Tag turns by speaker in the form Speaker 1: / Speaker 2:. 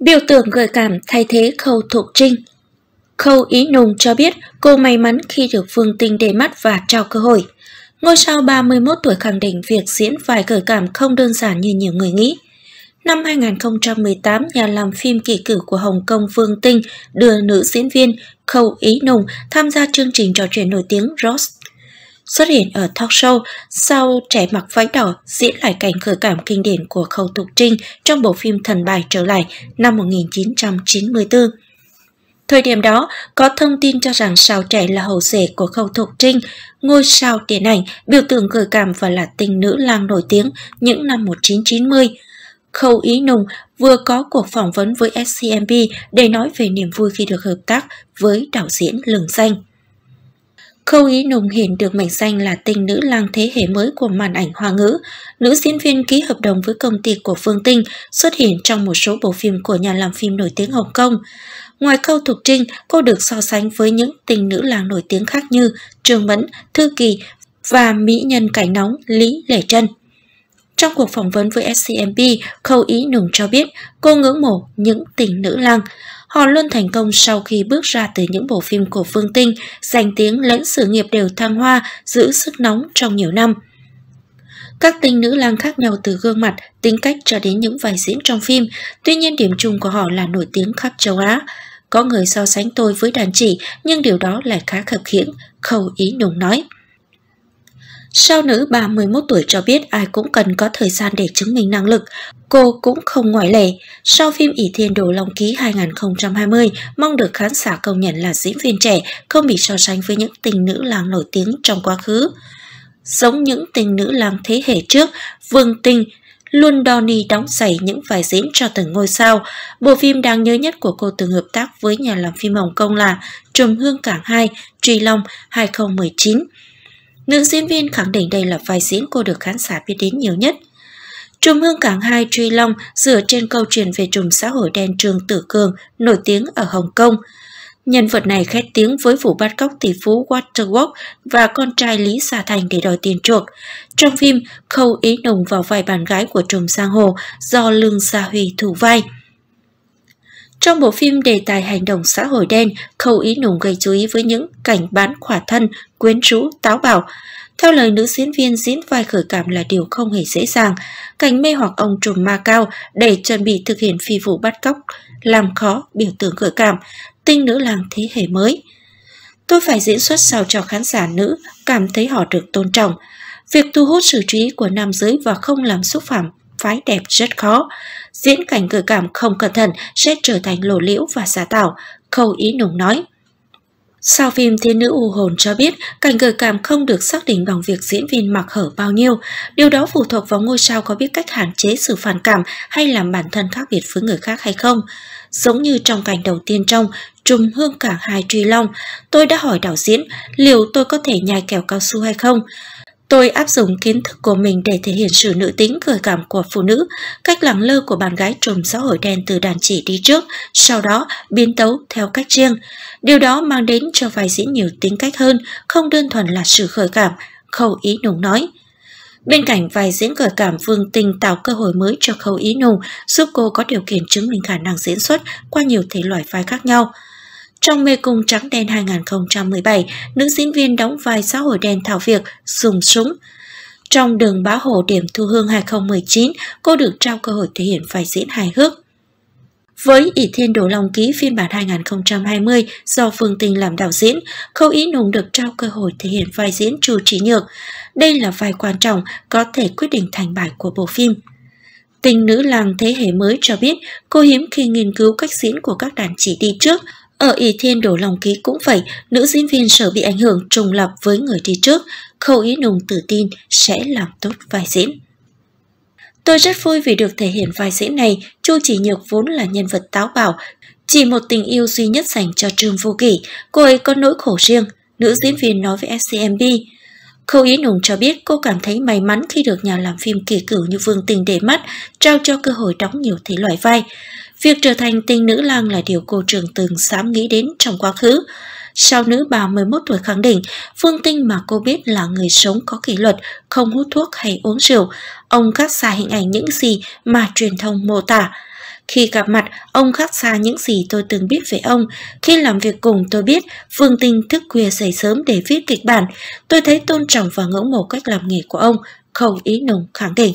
Speaker 1: Biểu tượng gợi cảm thay thế khâu thuộc trinh Khâu Ý Nùng cho biết cô may mắn khi được Phương Tinh để mắt và trao cơ hội. Ngôi sao 31 tuổi khẳng định việc diễn vài gợi cảm không đơn giản như nhiều người nghĩ. Năm 2018, nhà làm phim kỳ cử của Hồng Kông Vương Tinh đưa nữ diễn viên Khâu Ý Nùng tham gia chương trình trò chuyện nổi tiếng Ross xuất hiện ở talk show sau trẻ mặc váy đỏ diễn lại cảnh gợi cảm kinh điển của Khâu Thục Trinh trong bộ phim Thần Bài Trở Lại năm 1994. Thời điểm đó, có thông tin cho rằng sao trẻ là hậu rể của Khâu Thục Trinh, ngôi sao điện ảnh, biểu tượng gợi cảm và là tình nữ lang nổi tiếng những năm 1990. Khâu Ý Nùng vừa có cuộc phỏng vấn với SCMP để nói về niềm vui khi được hợp tác với đạo diễn Lường Xanh. Khâu Ý Nùng hiện được mệnh danh là tinh nữ lang thế hệ mới của màn ảnh hoa ngữ. Nữ diễn viên ký hợp đồng với công ty của Phương Tinh xuất hiện trong một số bộ phim của nhà làm phim nổi tiếng Hồng Kông. Ngoài Khâu Thục Trinh, cô được so sánh với những tinh nữ lang nổi tiếng khác như Trương Mẫn, Thư Kỳ và mỹ nhân cảnh nóng Lý Lệ Trân. Trong cuộc phỏng vấn với SCMP, Khâu Ý Nùng cho biết cô ngưỡng mộ những tình nữ lang. Họ luôn thành công sau khi bước ra từ những bộ phim của Phương Tinh, danh tiếng lẫn sự nghiệp đều thăng hoa, giữ sức nóng trong nhiều năm. Các tình nữ lang khác nhau từ gương mặt, tính cách cho đến những vai diễn trong phim, tuy nhiên điểm chung của họ là nổi tiếng khắp châu Á. Có người so sánh tôi với đàn chỉ, nhưng điều đó lại khá khập khiễng, Khâu ý nùng nói sau nữ 31 tuổi cho biết ai cũng cần có thời gian để chứng minh năng lực. Cô cũng không ngoại lệ. Sau phim ỷ Thiên Đồ Long Ký 2020, mong được khán giả công nhận là diễn viên trẻ, không bị so sánh với những tình nữ làng nổi tiếng trong quá khứ. Giống những tình nữ làng thế hệ trước, Vương Tinh, luôn Donny đóng giày những vai diễn cho từng ngôi sao. Bộ phim đáng nhớ nhất của cô từng hợp tác với nhà làm phim Hồng Kông là Trùm Hương Cảng 2, Truy Long 2019. Nữ diễn viên khẳng định đây là vai diễn cô được khán giả biết đến nhiều nhất. Trùm Hương Cảng 2 Truy Long dựa trên câu chuyện về trùm xã hội đen Trương Tử Cường nổi tiếng ở Hồng Kông. Nhân vật này khét tiếng với vụ bắt cóc tỷ phú Waterwalk và con trai Lý Sa Thành để đòi tiền chuộc. Trong phim, Khâu Ý Nùng vào vai bạn gái của trùm Giang Hồ do Lương Sa Huy thủ vai. Trong bộ phim đề tài hành động xã hội đen, Khâu Ý Nùng gây chú ý với những cảnh bán khỏa thân, quyến rũ, táo bạo. Theo lời nữ diễn viên diễn vai khởi cảm là điều không hề dễ dàng. Cảnh mê hoặc ông trùm ma cao để chuẩn bị thực hiện phi vụ bắt cóc, làm khó biểu tượng khởi cảm, tinh nữ làng thế hệ mới. Tôi phải diễn xuất sao cho khán giả nữ cảm thấy họ được tôn trọng. Việc thu hút sự chú ý của nam giới và không làm xúc phạm phái đẹp rất khó. Diễn cảnh gợi cảm không cẩn thận sẽ trở thành lộ liễu và giả tạo, khâu ý nùng nói. Sau phim Thiên Nữ U Hồn cho biết, cảnh gợi cảm không được xác định bằng việc diễn viên mặc hở bao nhiêu. Điều đó phụ thuộc vào ngôi sao có biết cách hạn chế sự phản cảm hay làm bản thân khác biệt với người khác hay không. Giống như trong cảnh đầu tiên trong Trùng Hương Cảng Hai Truy Long, tôi đã hỏi đạo diễn liệu tôi có thể nhai kẹo cao su hay không. Tôi áp dụng kiến thức của mình để thể hiện sự nữ tính gợi cảm của phụ nữ, cách lẳng lơ của bạn gái trùm xã hội đen từ đàn chỉ đi trước, sau đó biến tấu theo cách riêng. Điều đó mang đến cho vai diễn nhiều tính cách hơn, không đơn thuần là sự gợi cảm, khâu ý nùng nói. Bên cạnh vai diễn gợi cảm Vương Tình tạo cơ hội mới cho Khâu Ý Nùng, giúp cô có điều kiện chứng minh khả năng diễn xuất qua nhiều thể loại vai khác nhau. Trong Mê Cung Trắng Đen 2017, nữ diễn viên đóng vai xã hội đen Thảo việc dùng súng. Trong Đường báo Hổ Điểm Thu Hương 2019, cô được trao cơ hội thể hiện vai diễn hài hước. Với ỷ Thiên Đồ Long Ký phiên bản 2020 do Phương Tình làm đạo diễn, Khâu Ý Nùng được trao cơ hội thể hiện vai diễn Chu Trí Nhược. Đây là vai quan trọng có thể quyết định thành bại của bộ phim. Tình nữ làng thế hệ mới cho biết cô hiếm khi nghiên cứu cách diễn của các đàn chị đi trước, ở Ý Thiên Đổ Lòng Ký cũng vậy, nữ diễn viên sợ bị ảnh hưởng trùng lập với người đi trước, Khâu Ý Nùng tự tin sẽ làm tốt vai diễn. Tôi rất vui vì được thể hiện vai diễn này, Chu Chỉ Nhược vốn là nhân vật táo bạo, chỉ một tình yêu duy nhất dành cho Trương Vô Kỷ, cô ấy có nỗi khổ riêng, nữ diễn viên nói với SCMB. Khâu Ý Nùng cho biết cô cảm thấy may mắn khi được nhà làm phim kỳ cửu như Vương Tình để mắt, trao cho cơ hội đóng nhiều thể loại vai. Việc trở thành tinh nữ lang là điều cô trường từng dám nghĩ đến trong quá khứ. Sau nữ 31 tuổi khẳng định, Phương Tinh mà cô biết là người sống có kỷ luật, không hút thuốc hay uống rượu. Ông cắt xa hình ảnh những gì mà truyền thông mô tả. Khi gặp mặt, ông khác xa những gì tôi từng biết về ông. Khi làm việc cùng tôi biết, Phương Tinh thức khuya dậy sớm để viết kịch bản. Tôi thấy tôn trọng và ngưỡng mộ cách làm nghề của ông, Khâu Ý Nùng khẳng định.